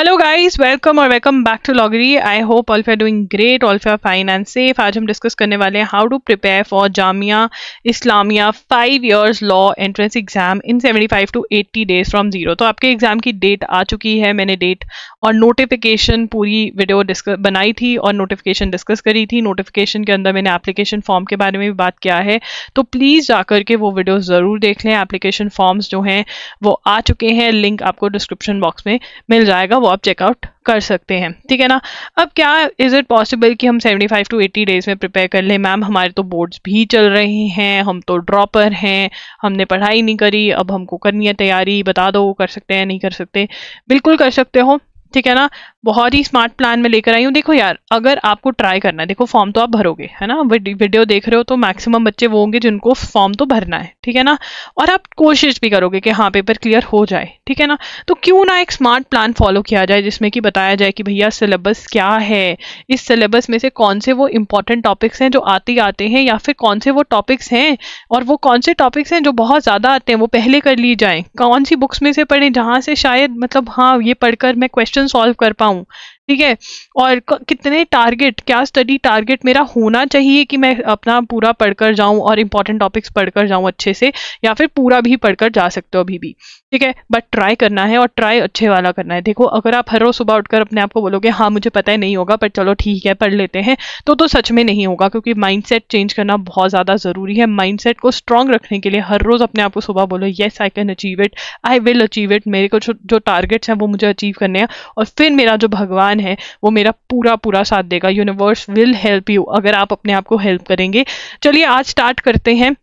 hello guys welcome और welcome back to लॉगरी I hope all fair doing great all fair fine and safe आज हम discuss करने वाले हैं how to prepare for Jamia Islamia five years law entrance exam in 75 to 80 days from zero तो आपके exam की डेट आ चुकी है मैंने डेट और नोटिफिकेशन पूरी वीडियो डिस्कस बनाई थी और नोटिफिकेशन डिस्कस करी थी नोटिफिकेशन के अंदर मैंने एप्लीकेशन फॉर्म के बारे में भी बात किया है तो प्लीज़ जाकर के वो वीडियो ज़रूर देख लें एप्लीकेशन फॉर्म्स जो हैं वो आ चुके हैं लिंक आपको डिस्क्रिप्शन बॉक्स में मिल जाएगा आप चेकआउट कर सकते हैं ठीक है ना अब क्या इज़ इट पॉसिबल कि हम 75 टू 80 डेज़ में प्रिपेयर कर लें मैम हमारे तो बोर्ड्स भी चल रहे हैं हम तो ड्रॉपर हैं हमने पढ़ाई नहीं करी अब हमको करनी है तैयारी बता दो कर सकते हैं नहीं कर सकते बिल्कुल कर सकते हो ठीक है ना बहुत ही स्मार्ट प्लान में लेकर आई हूँ देखो यार अगर आपको ट्राई करना है देखो फॉर्म तो आप भरोगे है ना वीडियो देख रहे हो तो मैक्सिमम बच्चे वो होंगे जिनको फॉर्म तो भरना है ठीक है ना और आप कोशिश भी करोगे कि हाँ पेपर क्लियर हो जाए ठीक है ना तो क्यों ना एक स्मार्ट प्लान फॉलो किया जाए जिसमें कि बताया जाए कि भैया सिलेबस क्या है इस सिलेबस में से कौन से वो इंपॉर्टेंट टॉपिक्स हैं जो आते आते हैं या फिर कौन से वो टॉपिक्स हैं और वो कौन से टॉपिक्स हैं जो बहुत ज़्यादा आते हैं वो पहले कर लिए जाएँ कौन सी बुक्स में से पढ़ें जहाँ से शायद मतलब हाँ ये पढ़कर मैं क्वेश्चन क्वेश्चन सॉल्व कर पाऊँ ठीक है और कितने टारगेट क्या स्टडी टारगेट मेरा होना चाहिए कि मैं अपना पूरा पढ़कर जाऊं और इंपॉर्टेंट टॉपिक्स पढ़कर जाऊं अच्छे से या फिर पूरा भी पढ़कर जा सकते हो अभी भी ठीक है बट ट्राई करना है और ट्राई अच्छे वाला करना है देखो अगर आप हर रोज सुबह उठकर अपने आप को बोलोगे हाँ मुझे पता है नहीं होगा पर चलो ठीक है पढ़ लेते हैं तो तो सच में नहीं होगा क्योंकि सेट चेंज करना बहुत ज़्यादा ज़रूरी है सेट को स्ट्रांग रखने के लिए हर रोज़ अपने आप को सुबह बोलो yes I can achieve it I will achieve it मेरे को जो टारगेट्स हैं वो मुझे अचीव करने हैं और फिर मेरा जो भगवान है वो मेरा पूरा पूरा साथ देगा यूनिवर्स विल हेल्प यू अगर आप अपने आप को हेल्प करेंगे चलिए आज स्टार्ट करते हैं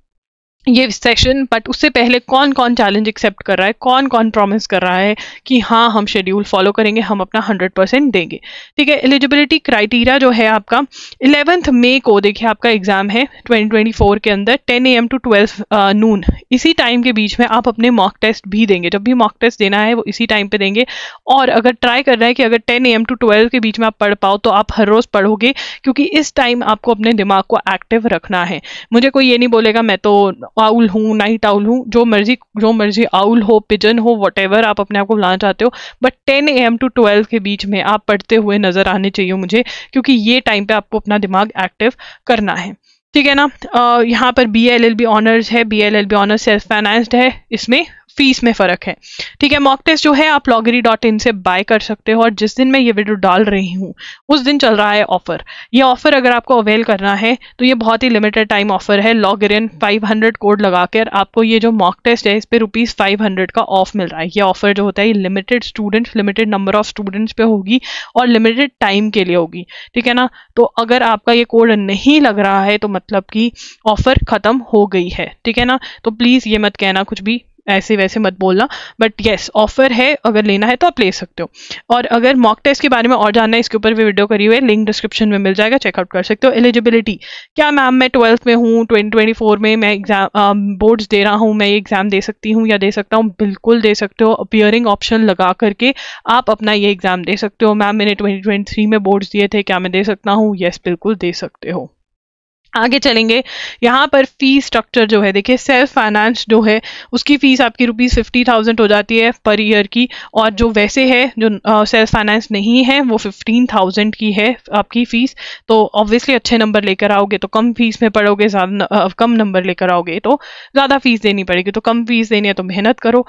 ये सेशन बट उससे पहले कौन कौन चैलेंज एक्सेप्ट कर रहा है कौन कौन प्रॉमिस कर रहा है कि हाँ हम शेड्यूल फॉलो करेंगे हम अपना हंड्रेड परसेंट देंगे ठीक है एलिजिबिलिटी क्राइटेरिया जो है आपका इलेवेंथ मे को देखिए आपका एग्जाम है 2024 के अंदर 10 एम टू 12 नून इसी टाइम के बीच में आप अपने मॉक टेस्ट भी देंगे जब भी मॉक टेस्ट देना है वो इसी टाइम पर देंगे और अगर ट्राई कर रहा है कि अगर ten A M to twelve के बीच में आप पढ़ पाओ तो आप हर रोज़ पढ़ोगे क्योंकि इस टाइम आपको अपने दिमाग को एक्टिव रखना है मुझे कोई ये नहीं बोलेगा मैं तो आउल हूँ नाइट आउल हूँ जो मर्जी जो मर्जी आउल हो पिजन हो वट आप अपने आप को बुलाना चाहते हो but ten A to twelve के बीच में आप पढ़ते हुए नज़र आने चाहिए मुझे क्योंकि ये टाइम पे आपको अपना दिमाग एक्टिव करना है ठीक है ना यहाँ पर B L L B honours है B L L B honours self financed है इसमें फीस में फ़र्क है ठीक है मॉक टेस्ट जो है आप लॉगरी डॉट इन से बाय कर सकते हो और जिस दिन मैं ये वीडियो डाल रही हूँ उस दिन चल रहा है ऑफ़र ये ऑफ़र अगर आपको अवेल करना है तो ये बहुत ही लिमिटेड टाइम ऑफ़र है लॉगरिन हंड्रेड कोड लगाकर आपको ये जो मॉक टेस्ट है इस पर रुपीज़ फाइव हंड्रेड का ऑफ मिल रहा है ये ऑफ़र जो होता है ये limited students limited number of students पे होगी और लिमिटेड टाइम के लिए होगी ठीक है ना तो अगर आपका ये कोड नहीं लग रहा है तो मतलब कि ऑफ़र ख़त्म हो गई है ठीक है ना तो प्लीज़ ये मत कहना कुछ भी ऐसे वैसे मत बोलना बट येस ऑफर है अगर लेना है तो आप ले सकते हो और अगर मॉक टेस्ट के बारे में और जानना है इसके ऊपर भी वीडियो करी हुई है लिंक डिस्क्रिप्शन में मिल जाएगा चेकआउट कर सकते हो एलिजिबिलिटी क्या मैम मैं ट्वेल्थ में हूँ ट्वेंटी ट्वेंटी फोर में मैं एग्जाम बोर्ड्स um, दे रहा हूँ मैं ये एग्ज़ाम दे सकती हूँ या दे सकता हूँ बिल्कुल दे सकते हो अपियरिंग ऑप्शन लगा करके आप अपना ये एग्ज़ाम दे सकते हो मैम मैंने ट्वेंटी ट्वेंटी थ्री में बोर्ड्स दिए थे क्या मैं दे सकता हूँ येस बिल्कुल दे सकते हो आगे चलेंगे यहाँ पर फ़ी स्ट्रक्चर जो है देखिए सेल्फ फाइनेंस जो है उसकी फ़ीस आपकी रुपीज़ फिफ्टी थाउजेंड हो जाती है पर ईयर की और जो वैसे है जो सेल्फ फाइनेंस नहीं है वो फिफ्टीन थाउजेंड की है आपकी फ़ीस तो ऑब्वियसली अच्छे नंबर लेकर आओगे तो कम फीस में पढ़ोगे ज़्यादा कम नंबर लेकर आओगे तो ज़्यादा फीस देनी पड़ेगी तो कम फीस देनी है तो मेहनत करो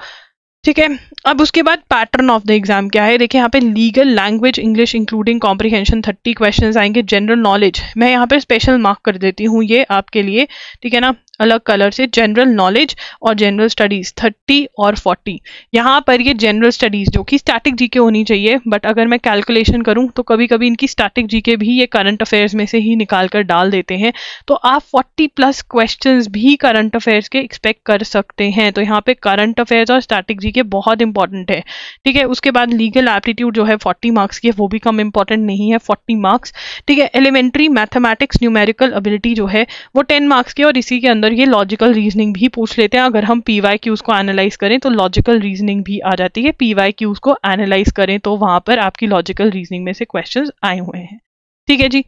ठीक है अब उसके बाद पैटर्न ऑफ द एग्जाम क्या है देखिए यहाँ पे legal language English including comprehension thirty questions आएंगे जनरल नॉलेज मैं यहाँ पे स्पेशल मार्क कर देती हूँ ये आपके लिए ठीक है ना अलग कलर से जनरल नॉलेज और जनरल स्टडीज़ थर्टी और फोर्टी यहाँ पर ये जनरल स्टडीज़ जो कि स्टैटिक जीके होनी चाहिए बट अगर मैं कैलकुलेशन करूँ तो कभी कभी इनकी स्टैटिक जीके भी ये करंट अफेयर्स में से ही निकाल कर डाल देते हैं तो आप फोर्टी प्लस क्वेश्चन भी करंट अफेयर्स के एक्सपेक्ट कर सकते हैं तो यहाँ पे करंट अफेयर्स और स्टैटिक जी के बहुत इंपॉर्टेंट है ठीक है उसके बाद लीगल एप्टीट्यूड जो है फोर्टी मार्क्स की है वो भी कम इंपॉर्टेंट नहीं है फोर्टी मार्क्स ठीक है एलिमेंट्री मैथमेटिक्स न्यूमेरिकल एबिलिटी जो है वो टेन मार्क्स की और इसी के अंदर अंदर ये लॉजिकल रीजनिंग भी पूछ लेते हैं अगर हम पी वाई क्यूज़ को एनालाइज करें तो लॉजिकल रीजनिंग भी आ जाती है पी वाई क्यूज़ को एनालाइज करें तो वहां पर आपकी लॉजिकल रीजनिंग में से क्वेश्चन आए हुए हैं ठीक है जी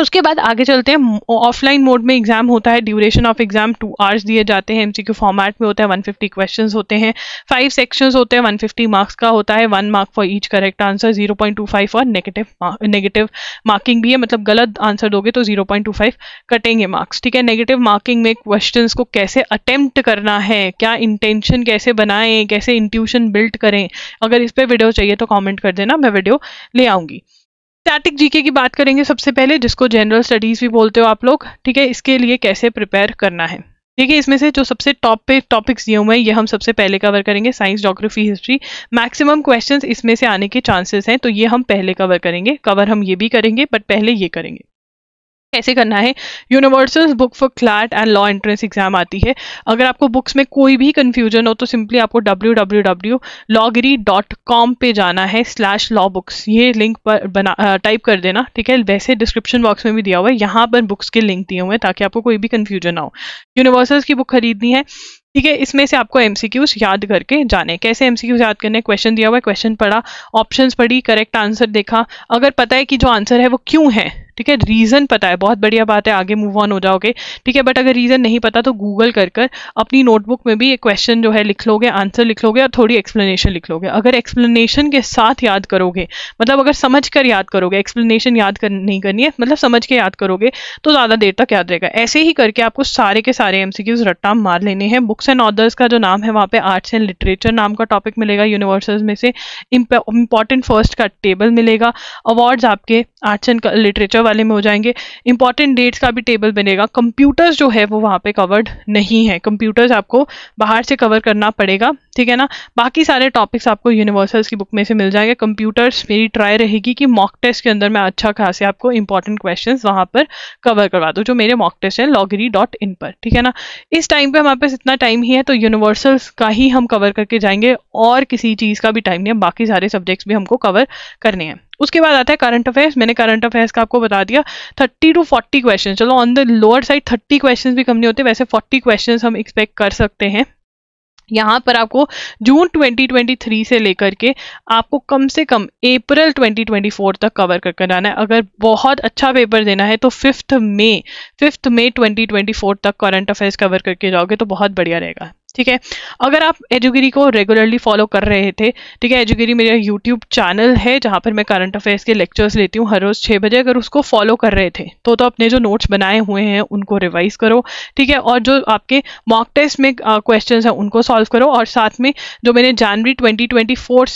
उसके बाद आगे चलते हैं ऑफलाइन मोड में एग्जाम होता है duration of exam two hours दिए जाते हैं एमसीक्यू फॉर्मेट में होता है 150 क्वेश्चंस होते हैं फाइव सेक्शंस होते हैं 150 मार्क्स का होता है one mark for each correct answer 0.25 और नेगेटिव नेगेटिव मार्किंग भी है मतलब गलत आंसर दोगे तो 0.25 कटेंगे मार्क्स ठीक है नेगेटिव मार्किंग में क्वेश्चन को कैसे अटैम्प्ट करना है क्या इंटेंशन कैसे बनाएं कैसे इंट्यूशन बिल्ड करें अगर इस पर वीडियो चाहिए तो कॉमेंट कर देना मैं वीडियो ले आऊँगी स्टैटिक जीके की बात करेंगे सबसे पहले जिसको जनरल स्टडीज भी बोलते हो आप लोग ठीक है इसके लिए कैसे प्रिपेयर करना है ठीक है इसमें से जो सबसे टॉप पे टॉपिक्स दिए हुए हैं ये हम सबसे पहले कवर करेंगे science geography history maximum questions इसमें से आने के चांसेस हैं तो ये हम पहले कवर करेंगे कवर हम ये भी करेंगे बट पहले ये करेंगे कैसे करना है universal book for CLAT and law entrance exam आती है अगर आपको बुक्स में कोई भी कन्फ्यूजन हो तो सिंपली आपको डब्ल्यू डब्ल्यू डब्ल्यू लॉगिरी डॉट कॉम पे जाना है स्लैश लॉ बुक्स ये लिंक पर बना टाइप कर देना ठीक है वैसे डिस्क्रिप्शन बॉक्स में भी दिया हुआ है यहाँ पर बुक्स के लिंक दिए हुए हैं ताकि आपको कोई भी कन्फ्यूजन ना हो यूनिवर्सल्स की बुक खरीदनी है ठीक है इसमें से आपको एम याद करके जाने कैसे एम याद करने क्वेश्चन दिया हुआ है क्वेश्चन पढ़ा ऑप्शंस पढ़ी करेक्ट आंसर देखा अगर पता है कि जो आंसर है वो क्यों है ठीक है रीज़न पता है बहुत बढ़िया बात है आगे मूव ऑन हो जाओगे ठीक है बट अगर रीज़न नहीं पता तो गूगल कर कर अपनी नोटबुक में भी एक क्वेश्चन जो है लिख लोगे आंसर लिख लोगे और थोड़ी एक्सप्लेनेशन लिख लोगे अगर एक्सप्लेनेशन के साथ याद करोगे मतलब अगर समझ कर याद करोगे एक्सप्लेनेशन याद कर नहीं करनी है मतलब समझ के याद करोगे तो ज़्यादा देर तक याद रहेगा ऐसे ही करके आपको सारे के सारे एम रट्टा मार लेने हैं बुक्स एंड ऑर्दर्स का जो नाम है वहाँ पर आर्ट्स एंड लिटरेचर नाम का टॉपिक मिलेगा यूनिवर्सल में से इम्पॉर्टेंट फर्स्ट का टेबल मिलेगा अवार्ड्स आपके आर्ट्स एंड लिटरेचर वाले में हो जाएंगे इंपॉर्टेंट डेट्स का भी टेबल बनेगा कंप्यूटर्स जो है वो वहाँ पे कवर्ड नहीं है कंप्यूटर्स आपको बाहर से कवर करना पड़ेगा ठीक है ना बाकी सारे टॉपिक्स आपको यूनिवर्सल्स की बुक में से मिल जाएंगे कंप्यूटर्स मेरी ट्राई रहेगी कि मॉक टेस्ट के अंदर मैं अच्छा खासे आपको इंपॉर्टेंट क्वेश्चन वहाँ पर कवर करवा दूँ जो मेरे मॉक टेस्ट हैं लॉगरी डॉट इन पर ठीक है ना इस टाइम पर हमारे पास इतना टाइम ही है तो यूनिवर्सल्स का ही हम कवर करके जाएंगे और किसी चीज़ का भी टाइम नहीं है बाकी सारे सब्जेक्ट्स भी हमको कवर करने हैं उसके बाद आता है करंट अफेयर्स मैंने करंट अफेयर्स का आपको बता दिया थर्टी टू फोर्टी क्वेश्चन चलो on the lower side thirty question भी कम नहीं होते वैसे फोर्टी क्वेश्चन हम एक्सपेक्ट कर सकते हैं यहाँ पर आपको जून 2023 से लेकर के आपको कम से कम अप्रैल 2024 तक कवर कर कर जाना है अगर बहुत अच्छा पेपर देना है तो फिफ्थ मई फिफ्थ मई 2024 तक करंट अफेयर्स कवर करके जाओगे तो बहुत बढ़िया रहेगा ठीक है अगर आप एजुगिरी को रेगुलरली फॉलो कर रहे थे ठीक है एजुगिरी मेरा यूट्यूब चैनल है जहाँ पर मैं करंट अफेयर्स के लेक्चर्स लेती हूँ हर रोज़ छः बजे अगर उसको फॉलो कर रहे थे तो तो अपने जो नोट्स बनाए हुए हैं उनको रिवाइज करो ठीक है और जो आपके मॉक टेस्ट में क्वेश्चन हैं उनको सॉल्व करो और साथ में जो मैंने जनवरी ट्वेंटी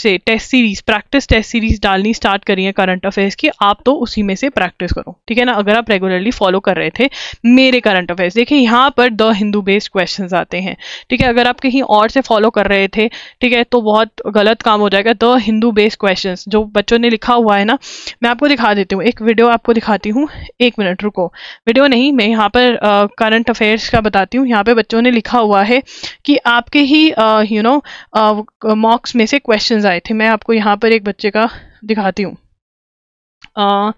से test series practice test series डालनी स्टार्ट करी है करंट अफेयर्स की आप तो उसी में से प्रैक्टिस करो ठीक है ना अगर आप रेगुलरली फॉलो कर रहे थे मेरे करंट अफेयर्स देखिए यहाँ पर द हिंदू बेस्ड क्वेश्चन आते हैं ठीक है अगर आप कहीं और से फॉलो कर रहे थे ठीक है तो बहुत गलत काम हो जाएगा द हिंदू बेस्ड क्वेश्चन जो बच्चों ने लिखा हुआ है ना मैं आपको दिखा देती हूँ एक वीडियो आपको दिखाती हूँ एक मिनट रुको वीडियो नहीं मैं यहाँ पर करंट अफेयर्स का बताती हूँ यहाँ पर बच्चों ने लिखा हुआ है कि आपके ही यू नो मॉक्स में से क्वेश्चन आए थे मैं आपको यहाँ पर एक बच्चे का दिखाती हूँ Uh,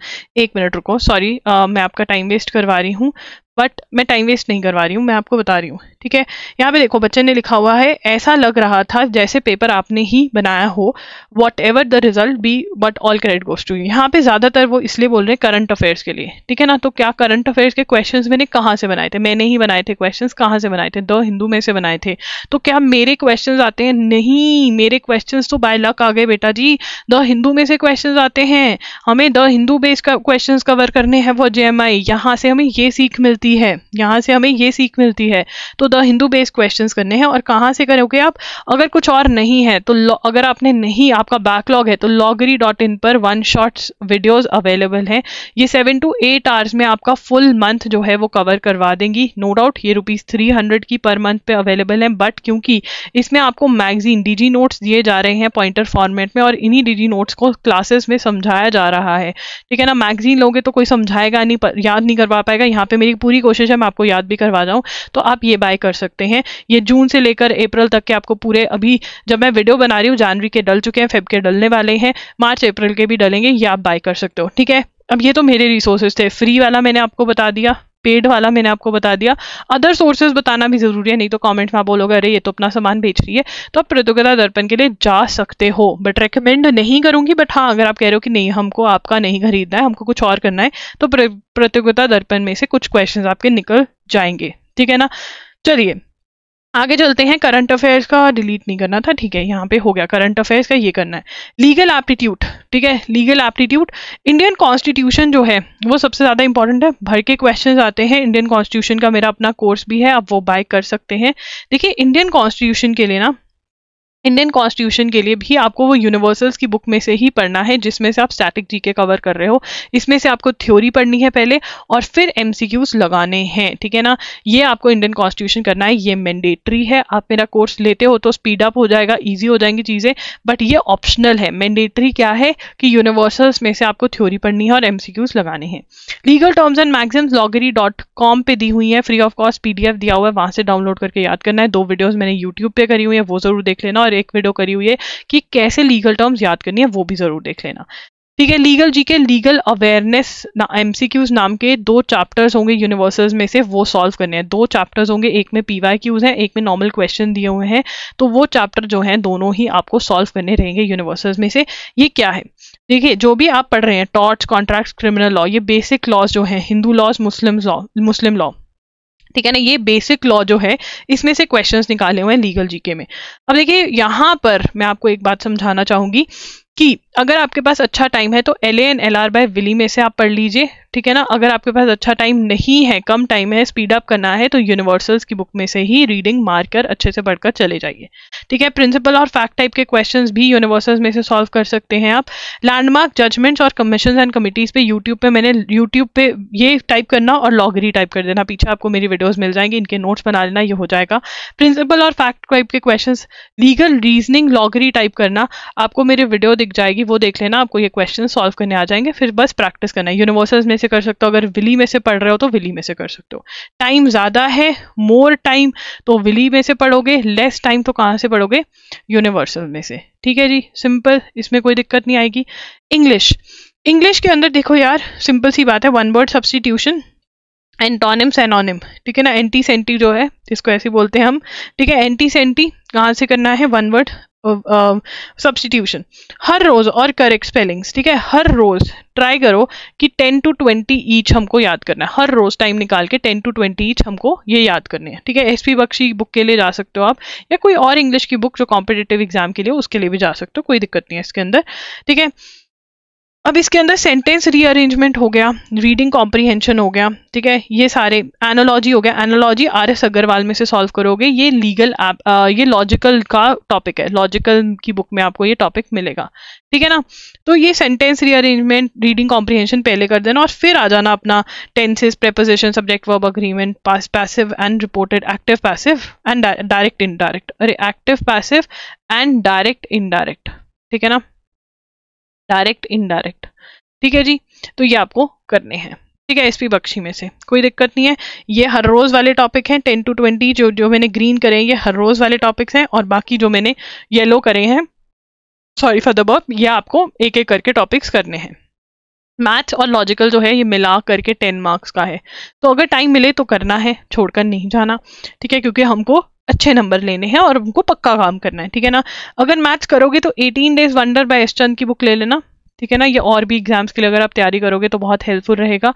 एक मिनट रुको सॉरी uh, मैं आपका टाइम वेस्ट करवा रही हूँ बट मैं टाइम वेस्ट नहीं करवा रही हूँ मैं आपको बता रही हूँ ठीक है यहाँ पे देखो बच्चे ने लिखा हुआ है ऐसा लग रहा था जैसे पेपर आपने ही बनाया हो whatever the result be but all credit goes to you यहाँ पे ज़्यादातर वो इसलिए बोल रहे हैं करंट अफेयर्स के लिए ठीक है ना तो क्या करंट अफेयर्स के क्वेश्चन मैंने कहाँ से बनाए थे मैंने ही बनाए थे क्वेश्चन कहाँ से बनाए थे द हिंदू में से बनाए थे तो क्या मेरे क्वेश्चन आते हैं नहीं मेरे क्वेश्चन तो बाय लक आ गए बेटा जी द हिंदू में से क्वेश्चन आते हैं हमें द हिंदू बेस का क्वेश्चन कवर करने हैं वो जे एम यहाँ से हमें ये सीख मिलती है यहाँ से हमें ये सीख मिलती है तो द हिंदू बेस्ड क्वेश्चन करने हैं और कहाँ से करोगे आप अगर कुछ और नहीं है तो अगर आपने नहीं आपका बैकलॉग है तो लॉगरी डॉट इन पर वन शॉर्ट वीडियोज अवेलेबल हैं ये सेवन टू एट आवर्स में आपका फुल मंथ जो है वो कवर करवा देंगी नो no डाउट ये रुपीज़ थ्री हंड्रेड की पर मंथ पे अवेलेबल है बट क्योंकि इसमें आपको मैगजीन डीजी नोट्स दिए जा रहे हैं पॉइंटर फॉर्मेट में और इन्हीं डीजी नोट्स को क्लासेस में समझाया जा रहा है ठीक है ना मैगजीन लोगे तो कोई समझाएगा नहीं याद नहीं करवा पाएगा यहाँ पे मेरी पूरी कोशिश है मैं आपको याद भी करवा जाऊँ तो आप ये बाय कर सकते हैं ये जून से लेकर अप्रैल तक के आपको पूरे अभी जब मैं वीडियो बना रही हूँ जनवरी के डल चुके हैं फेब के डलने वाले हैं मार्च अप्रैल के भी डलेंगे ये आप बाय कर सकते हो ठीक है अब ये तो मेरे रिसोर्सेज थे फ्री वाला मैंने आपको बता दिया पेड वाला मैंने आपको बता दिया अदर सोर्सेज बताना भी ज़रूरी है नहीं तो कमेंट में आप बोलोगे अरे ये तो अपना सामान बेच रही है तो आप प्रतियोगिता दर्पण के लिए जा सकते हो बट रेकमेंड नहीं करूंगी बट हाँ अगर आप कह रहे हो कि नहीं हमको आपका नहीं खरीदना है हमको कुछ और करना है तो प्रतियोगिता दर्पण में से कुछ क्वेश्चन आपके निकल जाएंगे ठीक है ना चलिए आगे चलते हैं करंट अफेयर्स का डिलीट नहीं करना था ठीक है यहाँ पे हो गया करंट अफेयर्स का ये करना है लीगल एप्टीट्यूड ठीक है लीगल एप्टीट्यूड इंडियन कॉन्स्टिट्यूशन जो है वो सबसे ज़्यादा इंपॉर्टेंट है भर के क्वेश्चंस आते हैं इंडियन कॉन्स्टिट्यूशन का मेरा अपना कोर्स भी है आप वो बाय कर सकते हैं देखिए इंडियन कॉन्स्टिट्यूशन के लिए ना इंडियन कॉन्स्टिट्यूशन के लिए भी आपको वो यूनिवर्सल्स की बुक में से ही पढ़ना है जिसमें से आप स्टैटिक जी के कवर कर रहे हो इसमें से आपको थ्योरी पढ़नी है पहले और फिर एम लगाने हैं ठीक है ना ये आपको इंडियन कॉन्स्टिट्यूशन करना है ये मैंडेटरी है आप मेरा कोर्स लेते हो तो स्पीड अप हो जाएगा ईजी हो जाएंगी चीज़ें बट ये ऑप्शनल है मैंडेटरी क्या है कि यूनिवर्सल्स में से आपको थ्योरी पढ़नी है और एम लगाने हैं लीगल टर्म्स एंड मैगजिम्स लॉगरी डॉट कॉम पर दी हुई है फ्री ऑफ कॉस्ट पी दिया हुआ है वहाँ से डाउनलोड करके याद करना है दो वीडियोज़ मैंने यूट्यूब पर करी हुई है वो ज़रूर देख लेना और ऊपर एक वीडियो करी हुई है कि कैसे लीगल टर्म्स याद करनी है वो भी ज़रूर देख लेना ठीक है legal G K legal awareness MCQs नाम के दो चैप्टर्स होंगे यूनिवर्सल्स में से वो सॉल्व करने हैं दो चैप्टर्स होंगे एक में पी वाई क्यूज हैं एक में नॉर्मल क्वेश्चन दिए हुए हैं तो वो चैप्टर जो हैं दोनों ही आपको सॉल्व करने रहेंगे यूनिवर्सल्स में से ये क्या है देखिए जो भी आप पढ़ रहे हैं टॉर्च कॉन्ट्रैक्ट क्रिमिनल लॉ ये बेसिक लॉज जो है Hindu laws Muslim law Muslim law ठीक है ना ये बेसिक लॉ जो है इसमें से क्वेश्चन निकाले हुए हैं लीगल जीके में अब देखिए यहाँ पर मैं आपको एक बात समझाना चाहूंगी कि अगर आपके पास अच्छा टाइम है तो L A and L R by Wiley में से आप पढ़ लीजिए ठीक है ना अगर आपके पास अच्छा टाइम नहीं है कम टाइम है स्पीड अप करना है तो यूनिवर्सल्स की बुक में से ही रीडिंग मार कर अच्छे से पढ़कर चले जाइए ठीक है प्रिंसिपल और फैक्ट टाइप के क्वेश्चंस भी यूनिवर्सल्स में से सॉल्व कर सकते हैं आप लैंडमार्क जजमेंट्स और कमीशन एंड कमिटीज़ पे यूट्यूब पे मैंने यूट्यूब पे ये टाइप करना और लॉगरी टाइप कर देना पीछे आपको मेरी वीडियोज़ मिल जाएंगी इनके नोट्स बना लेना ये हो जाएगा प्रिंसिपल और फैक्ट टाइप के क्वेश्चन लीगल रीजनिंग लॉगरी टाइप करना आपको मेरी वीडियो दिख जाएगी वो देख लेना आपको ये क्वेश्चन सॉल्व करने आ जाएंगे फिर बस प्रैक्टिस करना यूनिवर्सल्स में से कर सकते हो अगर विली में से पढ़ रहे हो तो विली में से कर सकते हो टाइम ज़्यादा है मोर टाइम तो विली में से पढ़ोगे लेस टाइम तो कहाँ से पढ़ोगे यूनिवर्सल में से ठीक है जी सिंपल इसमें कोई दिक्कत नहीं आएगी इंग्लिश इंग्लिश के अंदर देखो यार सिंपल सी बात है one word substitution antonyms anonym ठीक है ना एंटी सेंटी जो है इसको ऐसे बोलते हैं हम ठीक है एंटी सेंटी कहाँ से करना है वन वर्ड सब्सटीट्यूशन um, हर रोज और करेक्ट स्पेलिंग्स ठीक है हर रोज ट्राई करो कि 10 टू 20 ईच हमको याद करना है हर रोज टाइम निकाल के 10 टू 20 ईच हमको ये याद करने हैं ठीक है एस पी बख्शी बुक के लिए जा सकते हो आप या कोई और इंग्लिश की बुक जो कॉम्पिटेटिव एग्जाम के लिए उसके लिए भी जा सकते हो कोई दिक्कत नहीं है इसके अंदर ठीक है अब इसके अंदर सेंटेंस रीअरेंजमेंट हो गया रीडिंग कॉम्प्रीहेंशन हो गया ठीक है ये सारे एनोलॉजी हो गया एनोलॉजी आर एस अग्रवाल में से सॉल्व करोगे ये लीगल ऐप ये लॉजिकल का टॉपिक है लॉजिकल की बुक में आपको ये टॉपिक मिलेगा ठीक है ना तो ये सेंटेंस रीअरेंजमेंट रीडिंग कॉम्प्रीहेंशन पहले कर देना और फिर आ जाना अपना tenses preposition subject verb agreement pass passive and reported active passive and direct indirect अरे active passive and direct indirect ठीक है ना डायरेक्ट इनडायरेक्ट ठीक है जी तो ये आपको करने हैं ठीक है एसपी बख्शी में से कोई दिक्कत नहीं है ये हर रोज़ वाले टॉपिक हैं टेन टू ट्वेंटी जो जो मैंने ग्रीन करे हैं ये हर रोज़ वाले टॉपिक्स हैं और बाकी जो मैंने येलो करे हैं सॉरी फॉर द बॉब ये आपको एक एक करके टॉपिक्स करने हैं मैथ्स और लॉजिकल जो है ये मिला करके टेन मार्क्स का है तो अगर टाइम मिले तो करना है छोड़कर नहीं जाना ठीक है क्योंकि हमको अच्छे नंबर लेने हैं और उनको पक्का काम करना है ठीक है ना अगर मैथ्स करोगे तो 18 डेज वंडर बाय एस की बुक ले लेना ठीक है ना ये और भी एग्जाम्स के लिए अगर आप तैयारी करोगे तो बहुत हेल्पफुल रहेगा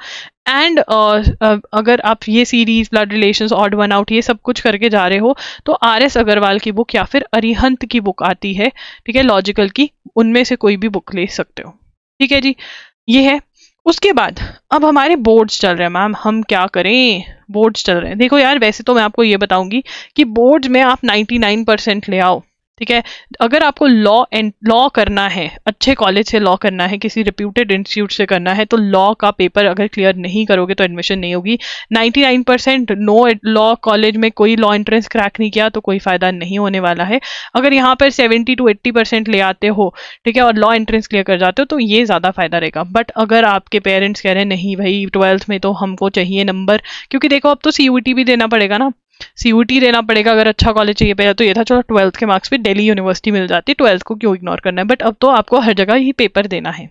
एंड uh, uh, अगर आप ये series blood relations odd one out ये सब कुछ करके जा रहे हो तो आर एस अग्रवाल की बुक या फिर अरिहंत की बुक आती है ठीक है लॉजिकल की उनमें से कोई भी बुक ले सकते हो ठीक है जी ये है उसके बाद अब हमारे बोर्ड्स चल रहे हैं मैम हम क्या करें बोर्ड्स चल रहे हैं देखो यार वैसे तो मैं आपको ये बताऊंगी कि बोर्ड्स में आप 99 परसेंट ले आओ ठीक है अगर आपको लॉ एंड लॉ करना है अच्छे कॉलेज से लॉ करना है किसी रिप्यूटेड इंस्टीट्यूट से करना है तो लॉ का पेपर अगर क्लियर नहीं करोगे तो एडमिशन नहीं होगी 99 परसेंट नो लॉ कॉलेज में कोई लॉ एंट्रेंस क्रैक नहीं किया तो कोई फ़ायदा नहीं होने वाला है अगर यहाँ पर 70 टू 80 परसेंट ले आते हो ठीक है और लॉ एंट्रेंस क्लियर कर जाते हो तो ये ज़्यादा फ़ायदा रहेगा बट अगर आपके पेरेंट्स कह रहे हैं नहीं भाई ट्वेल्थ में तो हमको चाहिए नंबर क्योंकि देखो अब तो सी भी देना पड़ेगा ना सी यू टी देना पड़ेगा अगर अच्छा कॉलेज चाहिए पहले तो ये था चलो ट्वेल्थ के मार्क्स भी दिल्ली यूनिवर्सिटी मिल जाती ट्वेल्थ को क्यों इग्नोर करना है बट अब तो आपको हर जगह ही पेपर देना है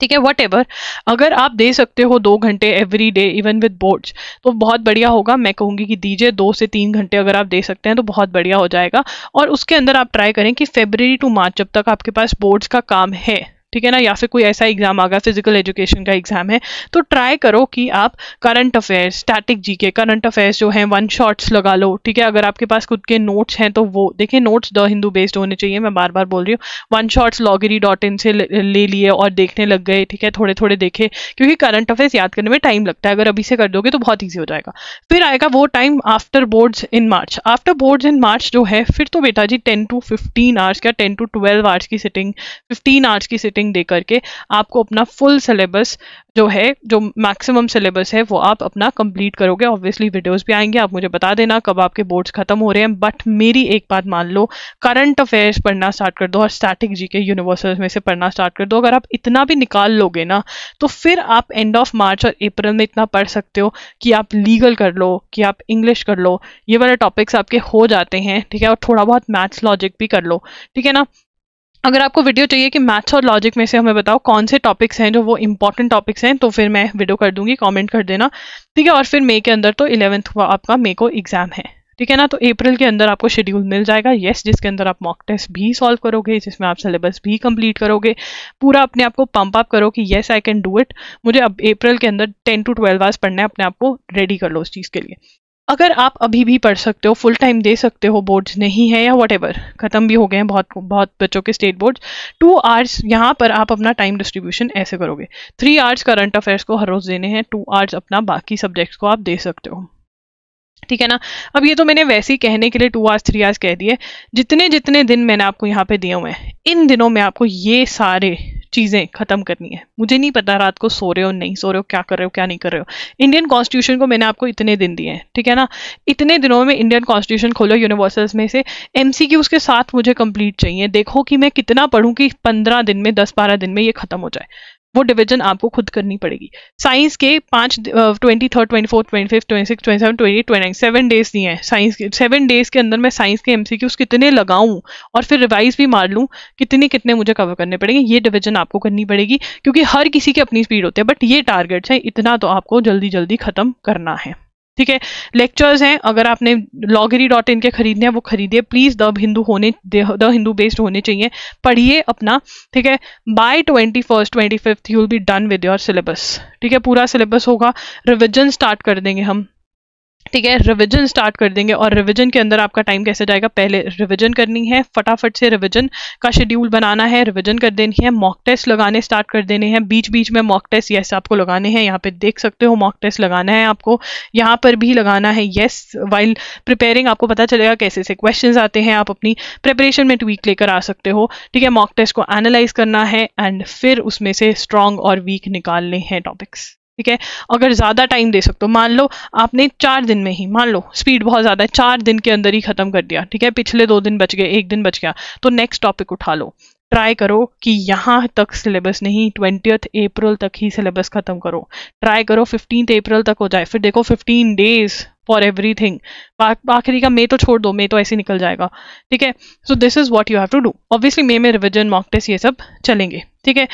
ठीक है वट एवर अगर आप दे सकते हो दो घंटे every day even with boards तो बहुत बढ़िया होगा मैं कहूँगी कि दीजिए दो से तीन घंटे अगर आप दे सकते हैं तो बहुत बढ़िया हो जाएगा और उसके अंदर आप ट्राई करें कि फेबररी टू मार्च जब तक आपके पास बोर्ड्स का काम है ठीक है ना या फिर कोई ऐसा एग्जाम आ गया फिजिकल एजुकेशन का एग्जाम है तो ट्राई करो कि आप करंट अफेयर्स स्टैटिक जी के करंट अफेयर्स जो हैं वन शॉट्स लगा लो ठीक है अगर आपके पास खुद के नोट्स हैं तो वो देखिए नोट्स द हिंदू बेस्ड होने चाहिए मैं बार बार बोल रही हूँ वन शॉट्स लॉगरी डॉट इन से ले लिए और देखने लग गए ठीक है थोड़े थोड़े देखे क्योंकि करंट अफेयर्स याद करने में टाइम लगता है अगर अभी से कर दोगे तो बहुत ईजी हो जाएगा फिर आएगा वो time after boards in March after boards in March जो है फिर तो बेटा जी टेन टू फिफ्टीन आवर्स या टेन टू ट्वेल्व आवर्स की सिटिंग फिफ्टीन आवर्स की सिटिंग शिपिंग दे करके आपको अपना फुल सिलेबस जो है जो मैक्सिमम सिलेबस है वो आप अपना कंप्लीट करोगे ऑब्वियसली वीडियोस भी आएंगे आप मुझे बता देना कब आपके बोर्ड्स खत्म हो रहे हैं बट मेरी एक बात मान लो करंट अफेयर्स पढ़ना स्टार्ट कर दो और स्टैटिक जी के यूनिवर्सल में से पढ़ना स्टार्ट कर दो अगर आप इतना भी निकाल लोगे ना तो फिर आप एंड ऑफ मार्च और अप्रैल में इतना पढ़ सकते हो कि आप लीगल कर लो कि आप इंग्लिश कर लो ये वाले टॉपिक्स आपके हो जाते हैं ठीक है और थोड़ा बहुत मैथ्स लॉजिक भी कर लो ठीक है ना अगर आपको वीडियो चाहिए कि मैथ्स और लॉजिक में से हमें बताओ कौन से टॉपिक्स हैं जो वो इंपॉर्टेंट टॉपिक्स हैं तो फिर मैं वीडियो कर दूंगी कमेंट कर देना ठीक है और फिर मई के अंदर तो इलेवंथ हुआ आपका मे को एग्जाम है ठीक है ना तो अप्रैल के अंदर आपको शेड्यूल मिल जाएगा येस जिसके अंदर आप मॉक टेस्ट भी सॉल्व करोगे जिसमें आप सिलेबस भी कंप्लीट करोगे पूरा अपने आप को पंप अप करो कि yes I can do it मुझे अब अप्रैल के अंदर टेन टू ट्वेल्व आवर्स पढ़ना है अपने आप को रेडी कर लो उस चीज़ के लिए अगर आप अभी भी पढ़ सकते हो फुल टाइम दे सकते हो बोर्ड्स नहीं है या वट ख़त्म भी हो गए हैं बहुत बहुत बच्चों के स्टेट बोर्ड्स टू आवर्स यहाँ पर आप अपना टाइम डिस्ट्रीब्यूशन ऐसे करोगे थ्री आवर्स करंट अफेयर्स को हर रोज़ देने हैं टू आवर्स अपना बाकी सब्जेक्ट्स को आप दे सकते हो ठीक है ना अब ये तो मैंने वैसे ही कहने के लिए टू आवर्स थ्री आवर्स कह दिए जितने जितने दिन मैंने आपको यहाँ पे दिए हुए हैं इन दिनों में आपको ये सारे चीज़ें खत्म करनी है मुझे नहीं पता रात को सो रहे हो नहीं सो रहे हो क्या कर रहे हो क्या नहीं कर रहे हो इंडियन कॉन्स्टिट्यूशन को मैंने आपको इतने दिन दिए हैं ठीक है ना इतने दिनों में इंडियन कॉन्स्टिट्यूशन खोलो यूनिवर्सल्स में से एम के साथ मुझे कंप्लीट चाहिए देखो कि मैं कितना पढ़ूँ कि पंद्रह दिन में दस बारह दिन में ये खत्म हो जाए वो डिवीजन आपको खुद करनी पड़ेगी साइंस के पाँच twenty third twenty fourth twenty fifth twenty six twenty seven twenty twenty nine seven days दिए हैं साइंस के सेवन डेज के अंदर मैं साइंस के एम कितने लगाऊँ और फिर रिवाइज भी मार लूँ कितने कितने मुझे कवर करने पड़ेंगे ये डिवीजन आपको करनी पड़ेगी क्योंकि हर किसी की अपनी स्पीड होती है बट ये टारगेट्स हैं इतना तो आपको जल्दी जल्दी खत्म करना है ठीक है लेक्चर्स हैं अगर आपने लॉगरी डॉट इन के खरीदने हैं वो खरीदिए प्लीज़ द हिंदू होने द हिंदू बेस्ड होने चाहिए पढ़िए अपना ठीक है by twenty first twenty fifth you will be done with your syllabus ठीक है पूरा सिलेबस होगा रिविजन स्टार्ट कर देंगे हम ठीक है रिवीजन स्टार्ट कर देंगे और रिवीजन के अंदर आपका टाइम कैसे जाएगा पहले रिवीजन करनी है फटाफट से रिवीजन का शेड्यूल बनाना है रिवीजन कर देनी है मॉक टेस्ट लगाने स्टार्ट कर देने हैं बीच बीच में मॉक टेस्ट येस आपको लगाने हैं यहाँ पे देख सकते हो मॉक टेस्ट लगाना है आपको यहाँ पर भी लगाना है येस वाइल प्रिपेयरिंग आपको पता चलेगा कैसे से क्वेश्चन आते हैं आप अपनी प्रिपरेशन में ट्वीक लेकर आ सकते हो ठीक है मॉक टेस्ट को एनालाइज करना है एंड फिर उसमें से स्ट्रांग और वीक निकालने हैं टॉपिक्स ठीक है अगर ज़्यादा टाइम दे सकते हो मान लो आपने चार दिन में ही मान लो स्पीड बहुत ज़्यादा है चार दिन के अंदर ही ख़त्म कर दिया ठीक है पिछले दो दिन बच गए एक दिन बच गया तो नेक्स्ट टॉपिक उठा लो ट्राई करो कि यहाँ तक सिलेबस नहीं ट्वेंटियथ अप्रैल तक ही सिलेबस ख़त्म करो ट्राई करो फिफ्टीन अप्रैल तक हो जाए फिर देखो fifteen days for everything आखिरी का मे तो छोड़ दो मे तो ऐसे निकल जाएगा ठीक है so this is what you have to do obviously May में रिविजन मॉक टेस्ट ये सब चलेंगे ठीक है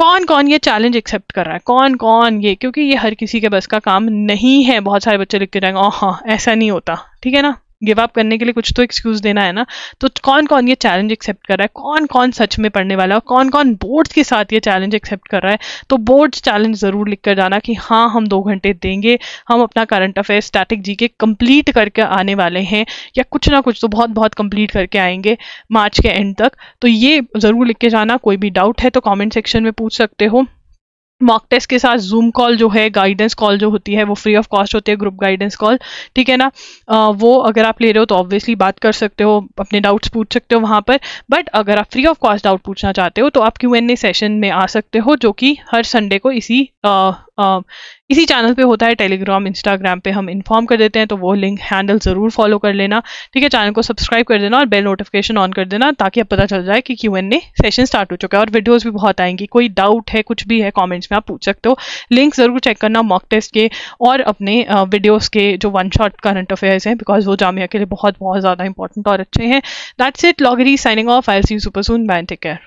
कौन कौन ये चैलेंज एक्सेप्ट कर रहा है कौन कौन ये क्योंकि ये हर किसी के बस का काम नहीं है बहुत सारे बच्चे लिख के जाएंगे हाँ ऐसा नहीं होता ठीक है ना गिव अप करने के लिए कुछ तो एक्सक्यूज देना है ना तो कौन कौन ये चैलेंज एक्सेप्ट कर रहा है कौन कौन सच में पढ़ने वाला है कौन कौन बोर्ड्स के साथ ये चैलेंज एक्सेप्ट कर रहा है तो बोर्ड्स चैलेंज ज़रूर लिख कर जाना कि हाँ हम दो घंटे देंगे हम अपना करंट अफेयर स्टैटिक जी के कंप्लीट करके आने वाले हैं या कुछ ना कुछ तो बहुत बहुत कंप्लीट करके आएंगे मार्च के एंड तक तो ये ज़रूर लिख के जाना कोई भी डाउट है तो कॉमेंट सेक्शन में पूछ सकते हो मॉक टेस्ट के साथ जूम कॉल जो है गाइडेंस कॉल जो होती है वो फ्री ऑफ कॉस्ट होती है ग्रुप गाइडेंस कॉल ठीक है ना आ, वो अगर आप ले रहे हो तो ऑब्वियसली बात कर सकते हो अपने डाउट्स पूछ सकते हो वहाँ पर बट अगर आप फ्री ऑफ कॉस्ट डाउट पूछना चाहते हो तो आप क्यू एन ए सेशन में आ सकते हो जो कि हर संडे को इसी आ, इसी चैनल पे होता है टेलीग्राम इंस्टाग्राम पे हम इन्फॉर्म कर देते हैं तो वो लिंक हैंडल ज़रूर फॉलो कर लेना ठीक है चैनल को सब्सक्राइब कर देना और बेल नोटिफिकेशन ऑन कर देना ताकि अब पता चल जाए कि Q N A session start हो चुका है और वीडियोज़ भी बहुत आएंगी कोई डाउट है कुछ भी है कॉमेंट्स में आप पूछ सकते हो लिंक ज़रूर चेक करना मॉक टेस्ट के और अपने वीडियोज़ के जो वन शॉट करंट अफेयर्स हैं बिकॉज वो जामिया के लिए बहुत बहुत ज़्यादा इंपॉर्टेंट और अच्छे हैं दैट्स इट लॉगरी signing off I see super soon ban take care